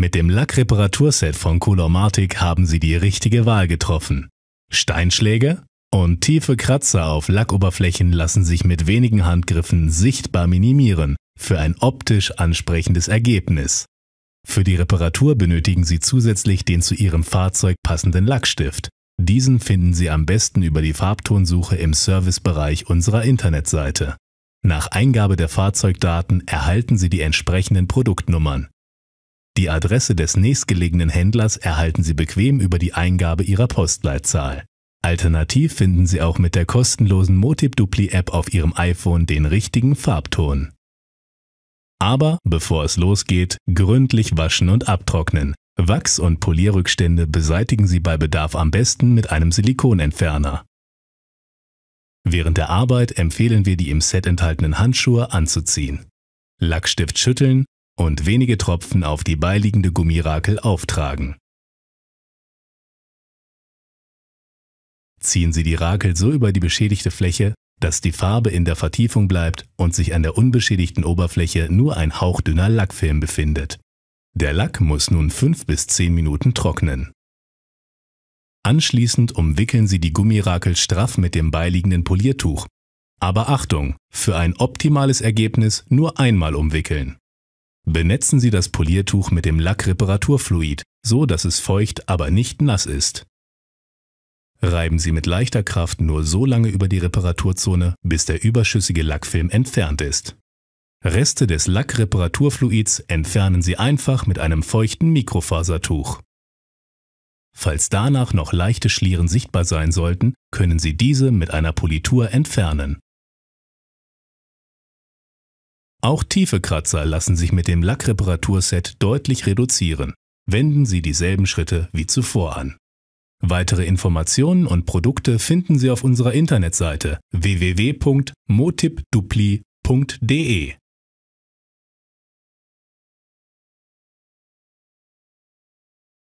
Mit dem Lackreparaturset von Colormatic haben Sie die richtige Wahl getroffen. Steinschläge und tiefe Kratzer auf Lackoberflächen lassen sich mit wenigen Handgriffen sichtbar minimieren für ein optisch ansprechendes Ergebnis. Für die Reparatur benötigen Sie zusätzlich den zu Ihrem Fahrzeug passenden Lackstift. Diesen finden Sie am besten über die Farbtonsuche im Servicebereich unserer Internetseite. Nach Eingabe der Fahrzeugdaten erhalten Sie die entsprechenden Produktnummern. Die Adresse des nächstgelegenen Händlers erhalten Sie bequem über die Eingabe Ihrer Postleitzahl. Alternativ finden Sie auch mit der kostenlosen Motip Dupli App auf Ihrem iPhone den richtigen Farbton. Aber bevor es losgeht, gründlich waschen und abtrocknen. Wachs- und Polierrückstände beseitigen Sie bei Bedarf am besten mit einem Silikonentferner. Während der Arbeit empfehlen wir, die im Set enthaltenen Handschuhe anzuziehen. Lackstift schütteln und wenige Tropfen auf die beiliegende Gummirakel auftragen. Ziehen Sie die Rakel so über die beschädigte Fläche, dass die Farbe in der Vertiefung bleibt und sich an der unbeschädigten Oberfläche nur ein hauchdünner Lackfilm befindet. Der Lack muss nun 5 bis 10 Minuten trocknen. Anschließend umwickeln Sie die Gummirakel straff mit dem beiliegenden Poliertuch. Aber Achtung, für ein optimales Ergebnis nur einmal umwickeln. Benetzen Sie das Poliertuch mit dem Lackreparaturfluid, so dass es feucht, aber nicht nass ist. Reiben Sie mit leichter Kraft nur so lange über die Reparaturzone, bis der überschüssige Lackfilm entfernt ist. Reste des Lackreparaturfluids entfernen Sie einfach mit einem feuchten Mikrofasertuch. Falls danach noch leichte Schlieren sichtbar sein sollten, können Sie diese mit einer Politur entfernen. Auch tiefe Kratzer lassen sich mit dem Lackreparaturset deutlich reduzieren. Wenden Sie dieselben Schritte wie zuvor an. Weitere Informationen und Produkte finden Sie auf unserer Internetseite www.motipdupli.de.